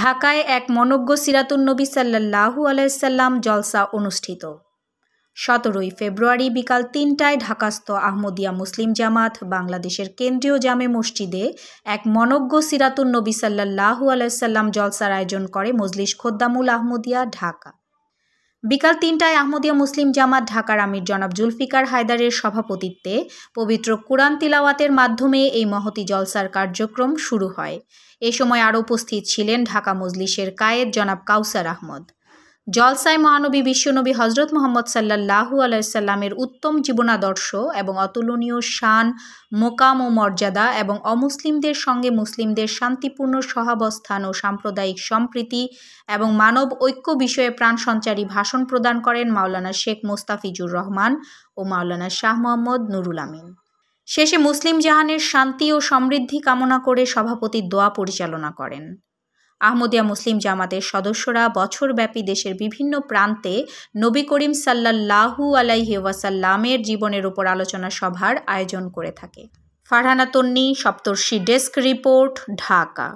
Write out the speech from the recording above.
ঢাকায় এক মনজ্ঞ সিরাতুন্নবী সাল্লাহু আলাইসাল্লাম জলসা অনুষ্ঠিত সতেরোই ফেব্রুয়ারি বিকাল তিনটায় ঢাকাস্থ আহমদিয়া মুসলিম জামাত বাংলাদেশের কেন্দ্রীয় জামে মসজিদে এক মনজ্ঞ সিরাতুন্নবী সাল্লাহু আলাইসাল্লাম জলসার আয়োজন করে মজলিস খোদ্দামুল আহমদিয়া ঢাকা বিকাল তিনটায় আহমদীয় মুসলিম জামাত ঢাকার আমির জনাব জুলফিকার হায়দারের সভাপতিত্বে পবিত্র কুরআন তিলাওয়াতের মাধ্যমে এই মহতি জলসার কার্যক্রম শুরু হয় এ সময় আরও উপস্থিত ছিলেন ঢাকা মজলিসের কায়েদ জনাব কাউসার আহমদ জলসাই মহানবী বিশ্বনবী হজরত মোহাম্মদ সাল্লাহু আলাইসাল্লামের উত্তম জীবনাদর্শ এবং অতুলনীয় শান মোকাম ও মর্যাদা এবং অমুসলিমদের সঙ্গে মুসলিমদের শান্তিপূর্ণ সহাবস্থান ও সাম্প্রদায়িক সম্প্রীতি এবং মানব ঐক্য বিষয়ে প্রাণ সঞ্চারী ভাষণ প্রদান করেন মাওলানা শেখ মোস্তাফিজুর রহমান ও মাওলানা শাহ মোহাম্মদ নুরুল আমিন শেষে মুসলিম জাহানের শান্তি ও সমৃদ্ধি কামনা করে সভাপতির দোয়া পরিচালনা করেন আহমদিয়া মুসলিম জামাতের সদস্যরা বছরব্যাপী দেশের বিভিন্ন প্রান্তে নবী করিম সাল্লাহু আলাইহি ওয়াসাল্লামের জীবনের উপর আলোচনা সভার আয়োজন করে থাকে ফারহানা তন্নি সপ্তর্ষি ডেস্ক রিপোর্ট ঢাকা